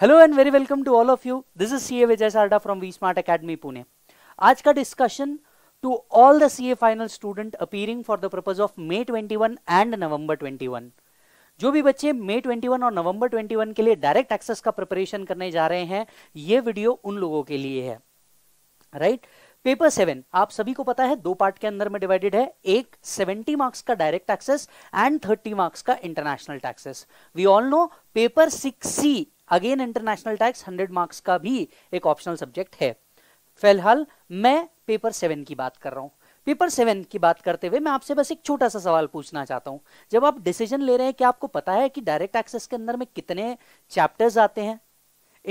Hello and very welcome to all of you this is C A Vijay Sarda from V Smart Academy Pune आज का discussion to all the C A final student appearing for the purpose of May 21 and November 21 जो भी बच्चे मे 21 और November 21 के लिए direct access का preparation करने जा रहे हैं ये वीडियो उन लोगों के लिए है राइट right? पेपर सेवन आप सभी को पता है दो पार्ट के अंदर में डिवाइडेड है एक सेवेंटी मार्क्स का direct access and thirty marks का international taxes we all know paper six C again international tax hundred marks का भी एक ऑप्शनल सब्जेक्ट है फिलहाल मैं पेपर सेवन की बात कर रहा हूँ पेपर सेवन की बात करते हुए मैं आपसे बस एक छोटा सा सवाल पूछना चाहता हूँ जब आप डिसीजन ले रहे हैं कि आपको पता है कि डायरेक्ट एक्सेस के अंदर में कितने चैप्टर्स आते हैं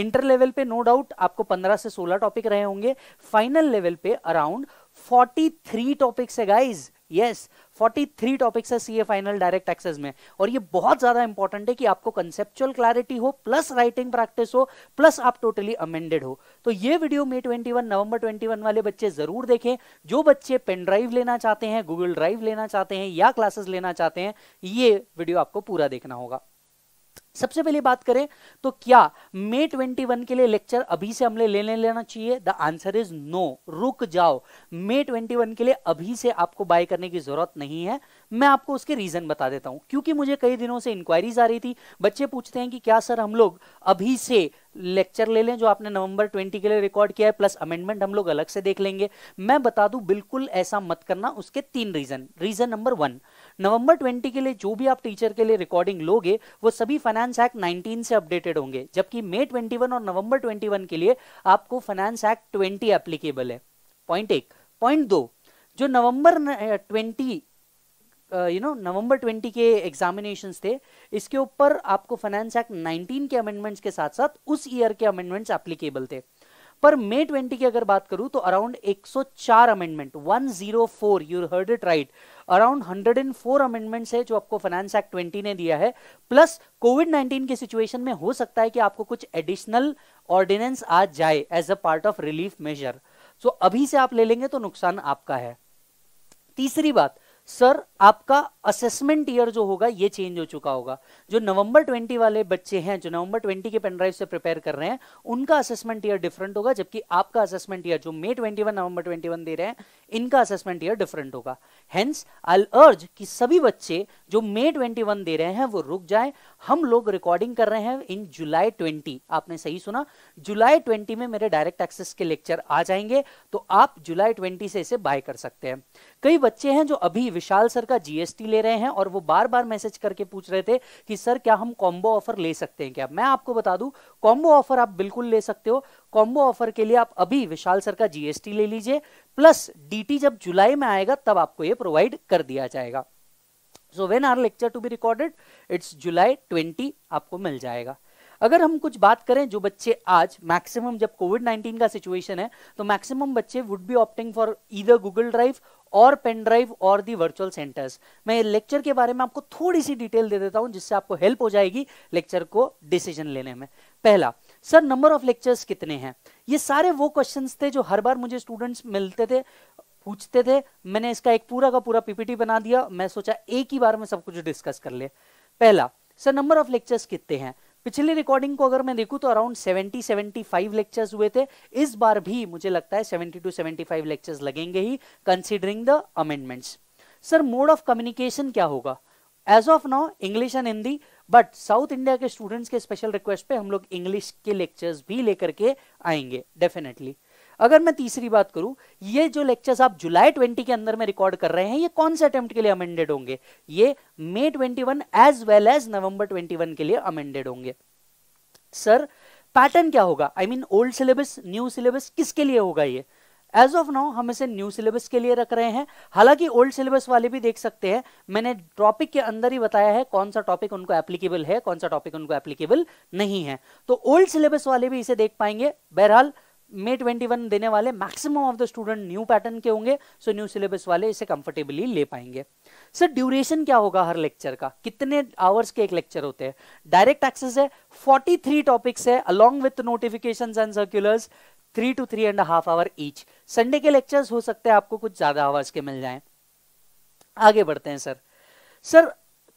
इंटर लेवल पे नो no डाउट आपको 15 से 16 टॉपिक रहे होंगे फाइनल लेवल पे अराउंड 43 टॉपिक्स है गाइस यस 43 टॉपिक्स है सीए फाइनल डायरेक्ट एक्सेस में और ये बहुत ज्यादा इंपॉर्टेंट है कि आपको कंसेप्चुअल क्लैरिटी हो प्लस राइटिंग प्रैक्टिस हो प्लस आप टोटली अमेंडेड हो तो ये वीडियो मे 21 नवंबर 21 वाले बच्चे जरूर देखें जो बच्चे पेन ड्राइव लेना चाहते हैं गूगल ड्राइव लेना चाहते हैं या क्लासेस लेना चाहते हैं ये वीडियो आपको पूरा देखना होगा सबसे पहले बात करें तो क्या मे 21 के लिए लेक्चर अभी से हमने लेने लेना चाहिए द आंसर इज नो रुक जाओ मे 21 के लिए अभी से आपको बाय करने की जरूरत नहीं है मैं आपको उसके रीजन बता देता हूं क्योंकि मुझे कई दिनों से इंक्वायरीज आ रही थी बच्चे पूछते हैं कि क्या सर हम लोग अभी से लेक्चर ले लें जो आपने नवंबर 20 के लिए रिकॉर्ड किया है प्लस अमेंडमेंट हम लोग अलग से देख लेंगे मैं बता दूं बिल्कुल ऐसा मत करना उसके तीन reason reason number one November 20 के लिए जो भी आप टीचर के लिए रिकॉर्डिंग लोगे वो सभी फाइनेंस एक्ट 19 से अपडेटेड होंगे जबकि मे 21 और नवंबर 21 के लिए आपको फाइनेंस एक्ट 20 एप्लीकेबल है पॉइंट एक पॉइंट दो जो नवंबर 20 यू नो नवंबर 20 के एग्जामिनेशन थे इसके ऊपर आपको फाइनेंस एक्ट 19 के अमेंडमेंट्स के साथ साथ उस ईयर के अमेंडमेंट्स एप्लीकेबल थे पर मई 20 की अगर बात करूं तो around 104 amendment 104 you heard it right around 104 amendments है जो आपको फाइनेंस एक्ट 20 ने दिया है प्लस कोविड 19 के सिचुएशन में हो सकता है कि आपको कुछ एडिशनल ऑर्डिनेंस आ जाए as a part of relief measure so अभी से आप ले लेंगे तो नुकसान आपका है तीसरी बात सर आपका असेसमेंट ईयर जो होगा ये चेंज हो चुका होगा जो नवंबर 20 वाले बच्चे हैं जो नवंबर 20 के पेनड्राइव से प्रिपेयर कर रहे हैं उनका असेसमेंट ईयर डिफरेंट होगा जबकि आपका असेसमेंट ईयर जो मई 21 नवंबर 21 दे रहे हैं इनका असेसमेंट ईयर डिफरेंट होगा हेंस आई अर्ज कि सभी बच्चे जो मे 21 दे रहे हैं वो रुक जाए हम लोग रिकॉर्डिंग कर रहे हैं इन जुलाई 20 आपने सही सुना जुलाई 20 में मेरे डायरेक्ट एक्सेस के लेक्चर आ जाएंगे तो आप जुलाई 20 से इसे बाय कर सकते हैं कई बच्चे हैं जो अभी विशाल सर का जीएसटी ले रहे हैं और वो बार बार मैसेज करके पूछ रहे थे कि सर क्या हम कॉम्बो ऑफर ले सकते हैं क्या मैं आपको बता दू कॉम्बो ऑफर आप बिल्कुल ले सकते हो कॉम्बो ऑफर के लिए आप अभी विशाल सर का जीएसटी ले लीजिए प्लस डी जब जुलाई में आएगा तब आपको ये प्रोवाइड कर दिया जाएगा so when are lecture to be recorded it's July twenty आपको मिल जाएगा अगर हम कुछ बात करें जो बच्चे आज मैक्सिमम जब कोविड 19 का सिचुएशन है तो मैक्सिमम बच्चे would be opting for either Google drive और पेन ड्राइव और दी वर्चुअल सेंटर्स मैं लेक्चर के बारे में आपको थोड़ी सी डिटेल दे देता हूं जिससे आपको हेल्प हो जाएगी लेक्चर को डिसीजन लेने में पहला सर नंबर ऑफ लेक्चर्स कितने हैं ये सारे वो क्वेश्चंस थे जो हर बार मुझे स्टूडेंट्स मिलते थे पूछते थे मैंने इसका एक पूरा का पूरा पीपीटी बना दिया मैं सोचा एक ही बार में सब कुछ डिस्कस कर ले पहला सर नंबर ऑफ लेक्चर्स कितने हैं पिछली रिकॉर्डिंग को अगर मैं देखूं तो अराउंड 70 75 लेक्चर्स हुए थे इस बार भी मुझे लगता है 70 टू 75 लेक्चर्स लगेंगे ही considering the amendments sir mode of communication क्या होगा as of now English and Hindi but South India के स्टूडेंट्स के स्पेशल रिक्वेस्ट पे हम लोग इंग्लिश के लेक्चर्स भी लेकर के आएंगे डेफिनेटली अगर मैं तीसरी बात करूं ये जो लेक्चर्स आप जुलाई ट्वेंटी के अंदर में रिकॉर्ड कर रहे हैं ये कौन से अटेम्प्ट के लिए अमेंडेड होंगे ये May twenty one as well as November twenty one के लिए अमेंडेड होंगे सर पैटर्न क्या होगा I mean old syllabus new syllabus किसके लिए होगा ये एज ऑफ नाउ हम इसे न्यू सिलेबस के लिए रख रहे हैं हालांकि ओल्ड सिलेबस वाले भी देख सकते हैं मैंने टॉपिक के अंदर ही बताया है कौन सा टॉपिक उनको एप्लीकेबल है कौन सा टॉपिक उनको एप्लीकेबल नहीं है तो ओल्ड सिलेबस वाले भी इसे देख पाएंगे बहरहाल मे 21 देने वाले maximum of the student new pattern के होंगे सो न्यू सिलेबस वाले इसे कंफर्टेबली ले पाएंगे सर ड्यूरेशन क्या होगा हर लेक्चर का कितने आवर्स के एक लेक्चर होते हैं डायरेक्ट एक्सेस है थ्री टॉपिक्स है along with notification and circulars three two three and half hour each Sunday के लेक्चर्स हो सकते हैं आपको कुछ ज्यादा आवाज के मिल जाए आगे बढ़ते हैं सर सर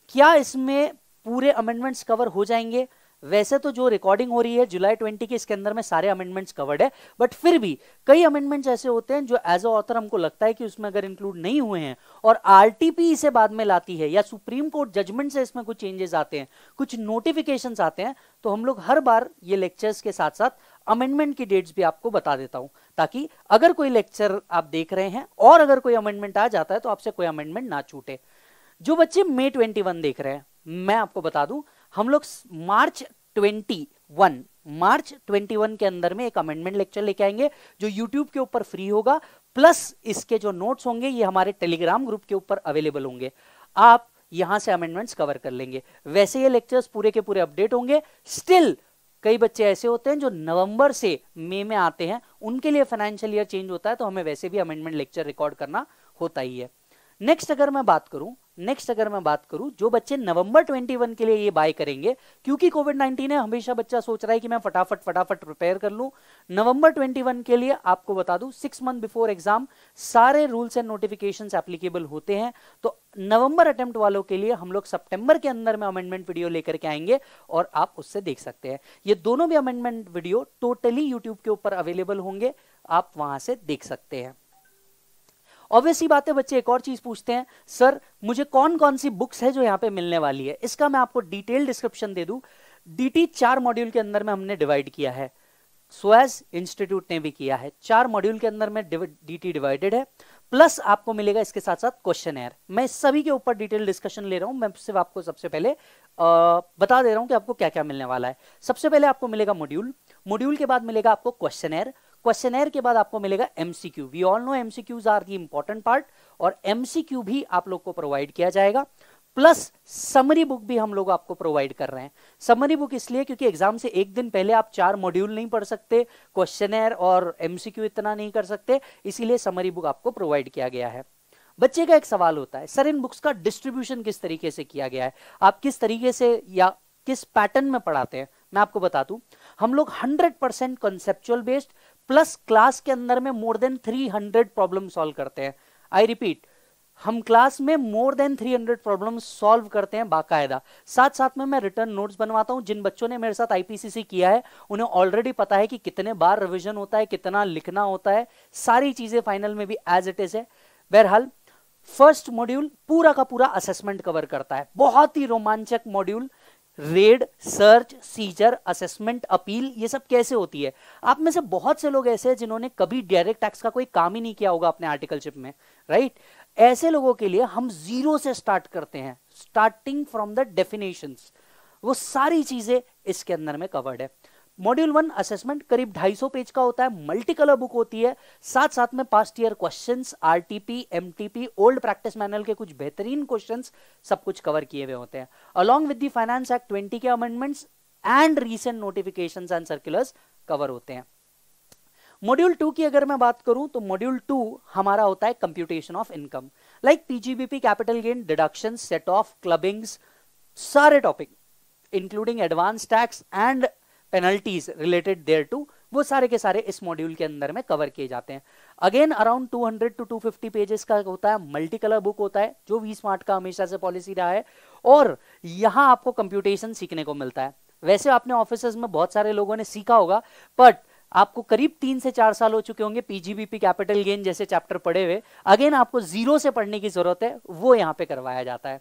क्या इसमें पूरे अमेंडमेंट्स कवर हो जाएंगे वैसे तो जो रिकॉर्डिंग हो रही है जुलाई ट्वेंटी के इसके अंदर में सारे अमेंडमेंट्स कवर्ड है बट फिर भी कई अमेंडमेंट्स ऐसे होते हैं जो एज अ ऑथर हमको लगता है कि उसमें अगर इंक्लूड नहीं हुए हैं और आरटीपी इसे बाद में लाती है या सुप्रीम कोर्ट जजमेंट से इसमें कुछ चेंजेस आते हैं कुछ नोटिफिकेशन आते हैं तो हम लोग हर बार ये लेक्चर्स के साथ साथ अमेंडमेंट की डेट्स भी आपको बता देता हूं ताकि अगर कोई लेक्चर आप देख रहे हैं और अगर कोई अमेंडमेंट आ जाता है तो आपसे कोई अमेंडमेंट ना छूटे जो बच्चे मे 21 देख रहे हैं मैं आपको बता दूं हम लोग मार्च 21 मार्च 21 के अंदर में एक अमेंडमेंट लेक्चर लेके आएंगे जो यूट्यूब के ऊपर फ्री होगा प्लस इसके जो नोट्स होंगे ये हमारे टेलीग्राम ग्रुप के ऊपर अवेलेबल होंगे आप यहां से अमेंडमेंट्स कवर कर लेंगे वैसे ये लेक्चर्स पूरे के पूरे अपडेट होंगे स्टिल कई बच्चे ऐसे होते हैं जो नवंबर से मई में आते हैं उनके लिए फाइनेंशियल ईयर चेंज होता है तो हमें वैसे भी अमेंडमेंट लेक्चर रिकॉर्ड करना होता ही है नेक्स्ट अगर मैं बात करूं नेक्स्ट अगर मैं बात करूं जो बच्चे नवंबर 21 के लिए ये बाय करेंगे क्योंकि कोविड 19 है हमेशा बच्चा सोच रहा है कि मैं फटाफट फटाफट प्रिपेयर कर लूं नवंबर 21 के लिए आपको बता दूं सिक्स मंथ बिफोर एग्जाम सारे रूल्स एंड नोटिफिकेशन एप्लीकेबल होते हैं तो नवंबर अटेम्प्ट वालों के लिए हम लोग सितंबर के अंदर में अमेंडमेंट वीडियो लेकर के आएंगे और आप उससे देख सकते हैं ये दोनों भी अमेंडमेंट वीडियो टोटली यूट्यूब के ऊपर अवेलेबल होंगे आप वहां से देख सकते हैं ऑब्वियसली बात है बच्चे एक और चीज पूछते हैं सर मुझे कौन कौन सी बुक्स है जो यहाँ पे मिलने वाली है इसका मैं आपको डिटेल डिस्क्रिप्शन दे दू डी चार मॉड्यूल के अंदर में हमने डिवाइड किया है स्वैस इंस्टीट्यूट ने भी किया है चार मॉड्यूल के अंदर में डीटी डिवाइडेड है प्लस आपको मिलेगा इसके साथ साथ क्वेश्चन एयर मैं सभी के ऊपर डिटेल डिस्कशन ले रहा हूं मैं सिर्फ आपको सबसे पहले आ, बता दे रहा हूं कि आपको क्या क्या मिलने वाला है सबसे पहले आपको मिलेगा मॉड्यूल मॉड्यूल के बाद मिलेगा आपको क्वेश्चन एयर क्वेश्चन के बाद आपको मिलेगा MCQ we all know MCQs are the important part और एमसीक्यू भी आप लोग को प्रोवाइड किया जाएगा प्लस समरी बुक भी हम लोग आपको प्रोवाइड कर रहे हैं समरी बुक इसलिए क्योंकि एग्जाम से एक दिन पहले आप चार मॉड्यूल नहीं पढ़ सकते क्वेश्चन और एमसीक्यू इतना नहीं कर सकते इसीलिए समरी बुक आपको प्रोवाइड किया गया है बच्चे का एक सवाल होता है सर इन बुक्स का डिस्ट्रीब्यूशन किस तरीके से किया गया है आप किस तरीके से या किस पैटर्न में पढ़ाते हैं मैं आपको बता दूं हम लोग 100 percent conceptual based plus class के अंदर में मोर देन 300 प्रॉब्लम सॉल्व करते हैं आई रिपीट हम क्लास में मोर देन 300 प्रॉब्लम सॉल्व करते हैं बाकायदा साथ साथ में मैं रिटर्न नोट्स बनवाता हूं जिन बच्चों ने मेरे साथ आईपीसीसी किया है उन्हें ऑलरेडी पता है कि कितने बार रिवीजन होता है कितना लिखना होता है सारी चीज़ें फाइनल में भी एज इट इज़ है बहरहाल फर्स्ट मॉड्यूल पूरा का पूरा असेसमेंट कवर करता है बहुत ही रोमांचक module raid search seizure assessment appeal ये सब कैसे होती है आप में से बहुत से लोग ऐसे हैं जिन्होंने कभी डायरेक्ट टैक्स का कोई काम ही नहीं किया होगा अपने आर्टिकलशिप में राइट ऐसे लोगों के लिए हम जीरो से स्टार्ट करते हैं स्टार्टिंग फ्रॉम द डेफिनेशन वो सारी चीजें इसके अंदर में कवर्ड है मॉड्यूल वन असेसमेंट करीब 250 पेज का होता है मल्टी कलर बुक होती है साथ साथ में past year question RTP MTP old practice manual के कुछ बेहतरीन क्वेश्चन सब कुछ कवर किए हुए होते हैं along with the finance act twenty के amendments and recent notification and circulars cover होते हैं मॉड्यूल टू की अगर मैं बात करूं तो मॉड्यूल टू हमारा होता है computation of income like PGBP capital gain deduction set off clubbings सारे topic including advance tax and penalties related thereto वो सारे के सारे इस मॉड्यूल के अंदर में कवर किए जाते हैं again around 200 to two pages का होता है मल्टी कलर बुक होता है जो वी स्मार्ट का हमेशा से पॉलिसी रहा है और यहाँ आपको कंप्यूटेशन सीखने को मिलता है वैसे आपने ऑफिस में बहुत सारे लोगों ने सीखा होगा बट आपको करीब तीन से चार साल हो चुके होंगे पीजीबीपी कैपिटल गेन जैसे चैप्टर पढ़े हुए अगेन आपको जीरो से पढ़ने की जरूरत है वो यहाँ पे करवाया जाता है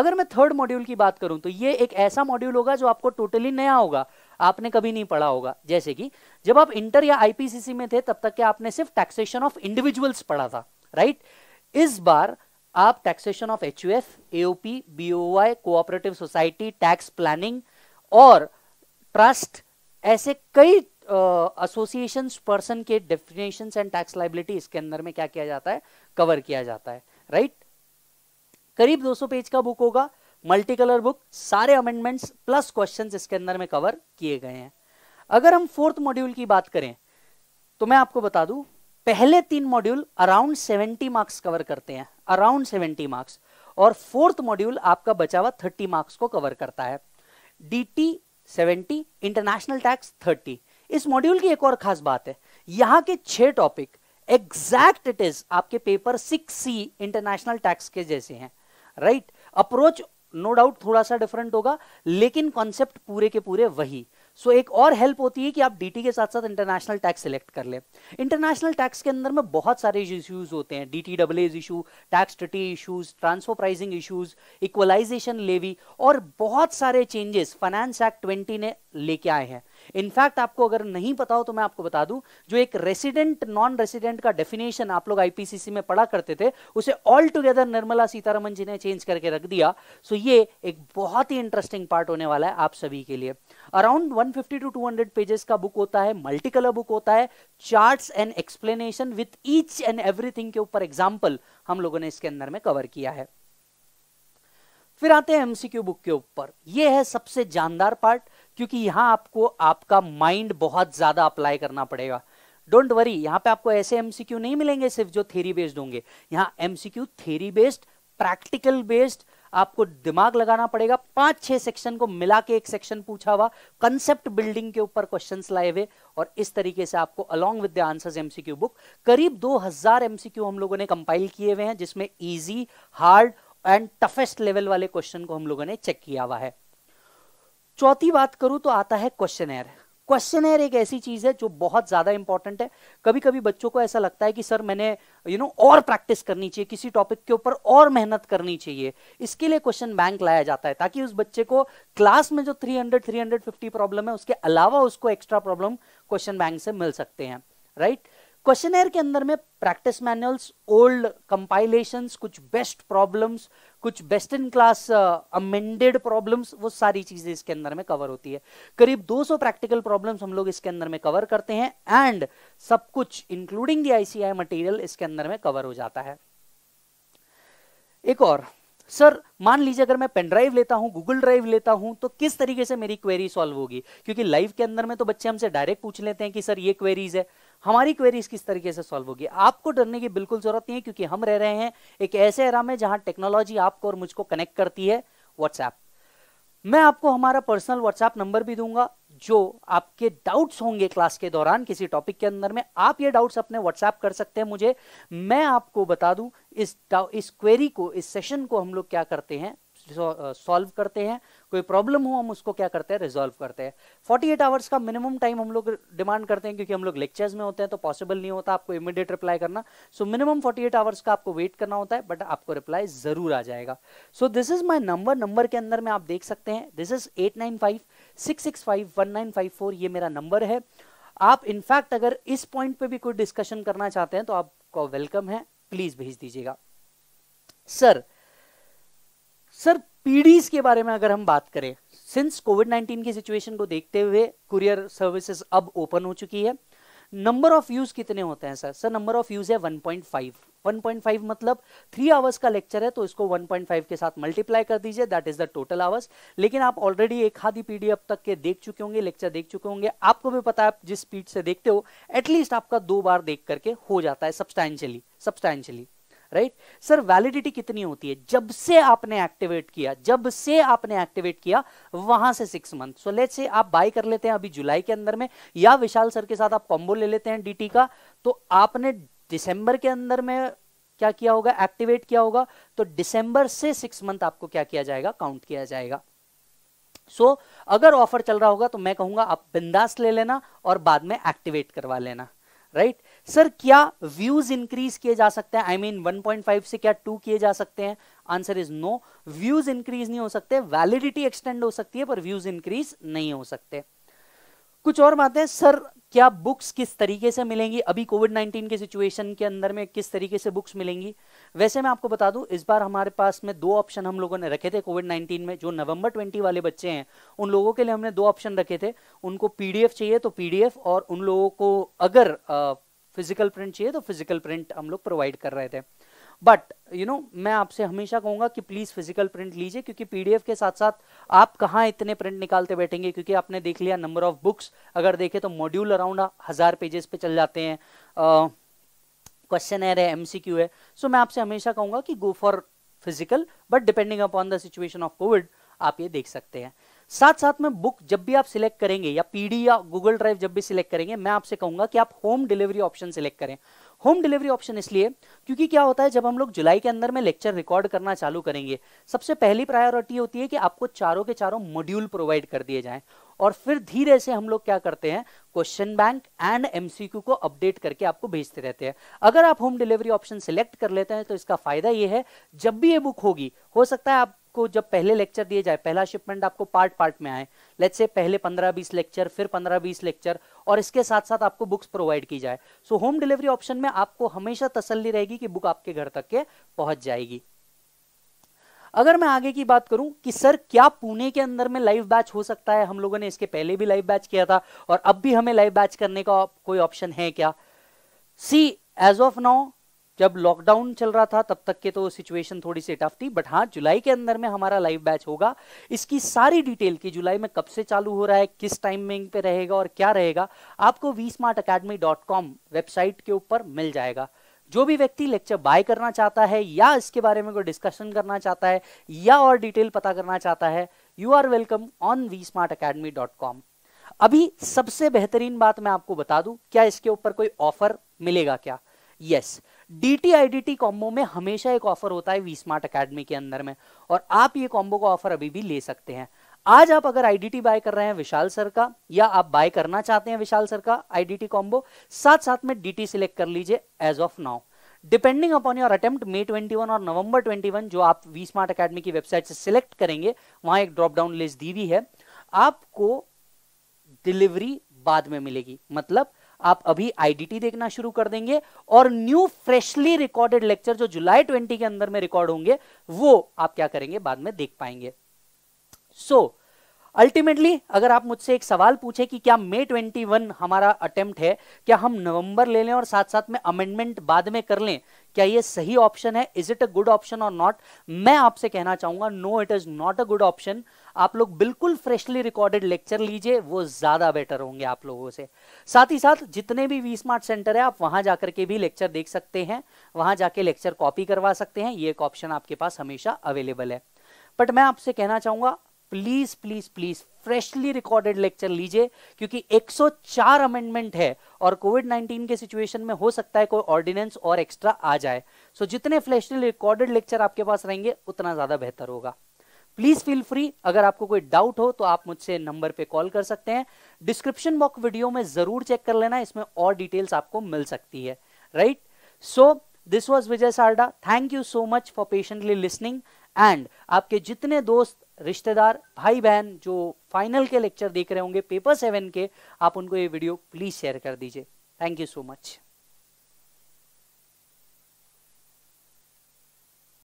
अगर मैं थर्ड मॉड्यूल की बात करूं तो ये एक ऐसा मॉड्यूल होगा जो आपको टोटली नया होगा आपने कभी नहीं पढ़ा होगा जैसे कि जब आप इंटर या आईपीसीसी में थे तब तक के आपने सिर्फ टैक्सेशन ऑफ इंडिविजुअल्स पढ़ा था राइट इस बार आप taxation of H AOP BOI cooperative society tax planning और ट्रस्ट ऐसे कई एसोसिएशन uh, पर्सन के डेफिनेशन एंड टैक्स लाइबिलिटी इसके अंदर में क्या किया जाता है कवर किया जाता है राइट right? करीब 200 पेज का बुक होगा मल्टी कलर बुक सारे अमेंडमेंट्स प्लस क्वेश्चंस इसके अंदर में कवर किए गए हैं अगर हम फोर्थ मॉड्यूल की बात करें तो मैं आपको बता दूं पहले तीन मॉड्यूल अराउंड 70 मार्क्स कवर करते हैं अराउंड 70 मार्क्स और फोर्थ मॉड्यूल आपका बचा हुआ थर्टी मार्क्स को कवर करता है D T international tax thirty इस मॉड्यूल की एक और खास बात है यहाँ के छह टॉपिक एग्जैक्ट इट इज आपके paper six C international tax के जैसे हैं राइट अप्रोच नो डाउट थोड़ा सा डिफरेंट होगा लेकिन कॉन्सेप्ट पूरे के पूरे वही सो so, एक और हेल्प होती है कि आप डीटी के साथ साथ इंटरनेशनल टैक्स सिलेक्ट कर ले इंटरनेशनल टैक्स के अंदर में बहुत सारे इश्यूज होते हैं D T double issue tax T issues transfer pricing issues equalisation levy और बहुत सारे चेंजेस फाइनेंस एक्ट ट्वेंटी ने लेके आए हैं इनफैक्ट आपको अगर नहीं पता हो तो मैं आपको बता दूं जो एक रेसिडेंट नॉन रेसिडेंट का डेफिनेशन आप लोग आईपीसीसी में पढ़ा करते थे उसे ऑल टुगेदर निर्मला सीतारमन जी ने चेंज करके रख दिया सो ये एक बहुत ही इंटरेस्टिंग पार्ट होने वाला है आप सभी के लिए अराउंड 150 टू 200 पेजेस का बुक होता है मल्टीकलर बुक होता है charts and explanation with each and everything के ऊपर एग्जाम्पल हम लोगों ने इसके अंदर में कवर किया है फिर आते हैं एमसीक्यू बुक के ऊपर यह है सबसे जानदार पार्ट क्योंकि यहां आपको आपका माइंड बहुत ज़्यादा अप्लाई करना पड़ेगा डोंट वरी यहां पे आपको ऐसे एमसीक्यू नहीं मिलेंगे सिर्फ जो थेरी बेस्ड होंगे यहां MCQ theory based practical based आपको दिमाग लगाना पड़ेगा पांच छह सेक्शन को मिला के एक सेक्शन पूछा हुआ कंसेप्ट बिल्डिंग के ऊपर क्वेश्चन लाए हुए और इस तरीके से आपको along with the answers MCQ book करीब 2000 एमसीक्यू हम लोगों ने कंपाइल किए हुए हैं जिसमें easy hard and toughest level वाले क्वेश्चन को हम लोगों ने चेक किया हुआ है चौथी बात करूं तो आता है क्वेश्चन एयर क्वेश्चन एयर एक ऐसी चीज है जो बहुत ज्यादा इंपॉर्टेंट है कभी कभी बच्चों को ऐसा लगता है कि सर मैंने यू you नो know, और प्रैक्टिस करनी चाहिए किसी टॉपिक के ऊपर और मेहनत करनी चाहिए इसके लिए क्वेश्चन बैंक लाया जाता है ताकि उस बच्चे को क्लास में जो 300 350 प्रॉब्लम है उसके अलावा उसको एक्स्ट्रा प्रॉब्लम क्वेश्चन बैंक से मिल सकते हैं राइट क्वेश्चन एयर के अंदर में प्रैक्टिस मैनुअल्स ओल्ड कंपाइलेशंस कुछ बेस्ट प्रॉब्लम्स कुछ best in class amended problems वो सारी चीजें इसके अंदर में कवर होती है करीब 200 प्रैक्टिकल प्रॉब्लम्स हम लोग इसके अंदर में कवर करते हैं एंड सब कुछ इंक्लूडिंग द आईसीआई मटेरियल इसके अंदर में कवर हो जाता है एक और सर मान लीजिए अगर मैं पेन ड्राइव लेता हूं गूगल ड्राइव लेता हूं तो किस तरीके से मेरी क्वेरी सॉल्व होगी क्योंकि लाइव के अंदर में तो बच्चे हमसे डायरेक्ट पूछ लेते हैं कि सर ये क्वेरीज है हमारी क्वेरीज किस तरीके से सॉल्व होगी आपको डरने की बिल्कुल जरूरत नहीं है क्योंकि हम रह रहे हैं एक ऐसे एरा में जहां टेक्नोलॉजी आपको और मुझको कनेक्ट करती है व्हाट्सएप मैं आपको हमारा पर्सनल व्हाट्सएप नंबर भी दूंगा जो आपके डाउट्स होंगे क्लास के दौरान किसी टॉपिक के अंदर में आप ये डाउट्स अपने व्हाट्सएप कर सकते हैं मुझे मैं आपको बता दूं इस इस क्वेरी को इस सेशन को हम लोग क्या करते हैं सॉल्व करते हैं कोई प्रॉब्लम हो हम उसको क्या करते हैं रिजॉल्व करते हैं फोर्टी एट आवर्स का मिनिमम टाइम हम लोग डिमांड करते हैं क्योंकि हम लोग लेक्चर्स में होते हैं तो पॉसिबल नहीं होता आपको इमीडिएट रिप्लाई करना so minimum forty eight hours का आपको वेट करना होता है बट आपको रिप्लाई ज़रूर आ जाएगा so this is my number number के अंदर में आप देख सकते हैं this is eight nine five six six five one nine five four ये मेरा नंबर है आप इनफैक्ट अगर इस पॉइंट पे भी कोई डिस्कशन करना चाहते हैं तो आपको वेलकम है प्लीज़ भेज दीजिएगा सर सर पीडीज के बारे में अगर हम बात करें सिंस कोविड 19 की सिचुएशन को देखते हुए कुरियर सर्विसेज अब ओपन हो चुकी है नंबर ऑफ यूज कितने होते हैं sir sir number of views है 1.5 1.5 मतलब थ्री आवर्स का लेक्चर है तो इसको 1.5 के साथ मल्टीप्लाई कर दीजिए that is the total hours लेकिन आप ऑलरेडी एक आधी पीडीएफ तक के देख चुके होंगे लेक्चर देख चुके होंगे आपको भी पता है आप जिस स्पीड से देखते हो एटलीस्ट आपका दो बार देख करके हो जाता है substantially substantially right sir validity कितनी होती है जब से आपने एक्टिवेट किया जब से आपने एक्टिवेट किया वहां से सिक्स मंथ सो लेट से आप बाय कर लेते हैं अभी जुलाई के अंदर में या विशाल सर के साथ आप कॉम्बो ले लेते हैं डीटी का तो आपने दिसंबर के अंदर में क्या किया होगा एक्टिवेट किया होगा तो दिसंबर से सिक्स मंथ आपको क्या किया जाएगा काउंट किया जाएगा सो so, अगर ऑफर चल रहा होगा तो मैं कहूंगा आप बिंदास ले लेना और बाद में एक्टिवेट करवा लेना राइट सर क्या व्यूज इंक्रीज किए जा सकते हैं आई मीन 1.5 से क्या 2 किए जा सकते हैं answer is no views increase नहीं हो सकते वैलिडिटी एक्सटेंड हो सकती है पर व्यूज इंक्रीज नहीं हो सकते कुछ और बातें सर क्या बुक्स किस तरीके से मिलेंगी अभी कोविड 19 के सिचुएशन के अंदर में किस तरीके से बुक्स मिलेंगी वैसे मैं आपको बता दूं इस बार हमारे पास में दो ऑप्शन हम लोगों ने रखे थे कोविड 19 में जो नवंबर 20 वाले बच्चे हैं उन लोगों के लिए हमने दो ऑप्शन रखे थे उनको पीडीएफ चाहिए तो पीडीएफ और उन लोगों को अगर फिजिकल प्रिंट चाहिए तो फिजिकल प्रिंट हम लोग प्रोवाइड कर रहे थे बट यू नो मैं आपसे हमेशा कहूंगा कि प्लीज़ फिजिकल प्रिंट लीजिए क्योंकि पीडीएफ के साथ साथ आप कहाँ इतने प्रिंट निकालते बैठेंगे क्योंकि आपने देख लिया नंबर ऑफ बुक्स अगर देखें तो मॉड्यूल अराउंड हज़ार पेजेस पे चल जाते हैं क्वेश्चन है एमसीक्यू क्यू है सो so, मैं आपसे हमेशा कहूंगा कि go for physical but depending upon the situation of COVID आप ये देख सकते हैं साथ साथ में बुक जब भी आप सिलेक्ट करेंगे या पीडी या गूगल ड्राइव जब भी सिलेक्ट करेंगे मैं आपसे कहूंगा कि आप होम डिलीवरी ऑप्शन सिलेक्ट करें होम डिलीवरी ऑप्शन इसलिए क्योंकि क्या होता है जब हम लोग जुलाई के अंदर में लेक्चर रिकॉर्ड करना चालू करेंगे सबसे पहली प्रायोरिटी होती है कि आपको चारों के चारों मॉड्यूल प्रोवाइड कर दिए जाएं और फिर धीरे से हम लोग क्या करते हैं क्वेश्चन बैंक एंड एमसीक्यू को अपडेट करके आपको भेजते रहते हैं अगर आप होम डिलीवरी ऑप्शन सिलेक्ट कर लेते हैं तो इसका फायदा यह है जब भी ये बुक होगी हो सकता है आप आपको जब पहले लेक्चर दिए जाए पहला शिपमेंट आपको पार्ट पार्ट में आए लेट से पहले 15-20 लेक्चर फिर 15-20 लेक्चर और इसके साथ साथ आपको बुक्स प्रोवाइड की जाए सो होम डिलीवरी ऑप्शन में आपको हमेशा तसल्ली रहेगी कि बुक आपके घर तक के पहुंच जाएगी अगर मैं आगे की बात करूं कि सर क्या पुणे के अंदर में लाइव बैच हो सकता है हम लोगों ने इसके पहले भी लाइव बैच किया था और अब भी हमें लाइव बैच करने का कोई ऑप्शन है क्या सी एज ऑफ नाउ जब लॉकडाउन चल रहा था तब तक के तो सिचुएशन थोड़ी सी टफ थी बट हाँ जुलाई के अंदर में हमारा लाइव बैच होगा इसकी सारी डिटेल की जुलाई में कब से चालू हो रहा है किस टाइमिंग पे रहेगा और क्या रहेगा आपको V Smart Academy dot com website के ऊपर मिल जाएगा जो भी व्यक्ति लेक्चर बाय करना चाहता है या इसके बारे में कोई डिस्कशन करना चाहता है या और डिटेल पता करना चाहता है you are welcome on V Smart Academy dot com अभी सबसे बेहतरीन बात मैं आपको बता दूं क्या इसके ऊपर कोई ऑफर मिलेगा क्या yes yes. D I combo में हमेशा एक ऑफर होता है वी स्मार्ट अकेडमी के अंदर में और आप ये कॉम्बो का ऑफर अभी भी ले सकते हैं आज आप अगर आईडीटी बाय कर रहे हैं विशाल सर का या आप बाय करना चाहते हैं विशाल सर का आईडीटी कॉम्बो साथ साथ में डीटी सिलेक्ट कर लीजिए as of now depending upon your attempt May 21 और नवंबर 21 जो आप वी स्मार्ट अकेडमी की वेबसाइट से सिलेक्ट करेंगे वहां एक ड्रॉप डाउन लिस्ट दी हुई है आपको डिलीवरी बाद में मिलेगी मतलब आप अभी आईडीटी देखना शुरू कर देंगे और न्यू फ्रेशली रिकॉर्डेड लेक्चर जो जुलाई ट्वेंटी के अंदर में रिकॉर्ड होंगे वो आप क्या करेंगे बाद में देख पाएंगे सो so, अल्टीमेटली अगर आप मुझसे एक सवाल पूछे कि क्या मे 21 हमारा अटेम्प्ट है क्या हम नवंबर ले लें और साथ साथ में अमेंडमेंट बाद में कर लें क्या ये सही ऑप्शन है is it a good option और नॉट मैं आपसे कहना चाहूंगा no it is not a good option आप लोग बिल्कुल फ्रेशली रिकॉर्डेड लेक्चर लीजिए वो ज़्यादा बेटर होंगे आप लोगों से साथ ही साथ जितने भी वी स्मार्ट सेंटर है आप वहां जाकर के भी लेक्चर देख सकते हैं वहां जाके लेक्चर कॉपी करवा सकते हैं ये एक ऑप्शन आपके पास हमेशा अवेलेबल है बट मैं आपसे कहना चाहूंगा please please please freshly recorded lecture लीजिए क्योंकि 104 अमेंडमेंट है और कोविड 19 के सिचुएशन में हो सकता है कोई ऑर्डिनेंस और एक्स्ट्रा आ जाए सो so, जितने फ्रेशली रिकॉर्डेड लेक्चर आपके पास रहेंगे उतना ज्यादा बेहतर होगा प्लीज फील फ्री अगर आपको कोई डाउट हो तो आप मुझसे नंबर पे कॉल कर सकते हैं डिस्क्रिप्शन बॉक्स वीडियो में जरूर चेक कर लेना इसमें और डिटेल्स आपको मिल सकती है right so this was Vijay Sarda thank you so much for patiently listening and आपके जितने दोस्त रिश्तेदार भाई बहन जो फाइनल के लेक्चर देख रहे होंगे पेपर सेवन के आप उनको ये वीडियो प्लीज शेयर कर दीजिए थैंक यू सो मच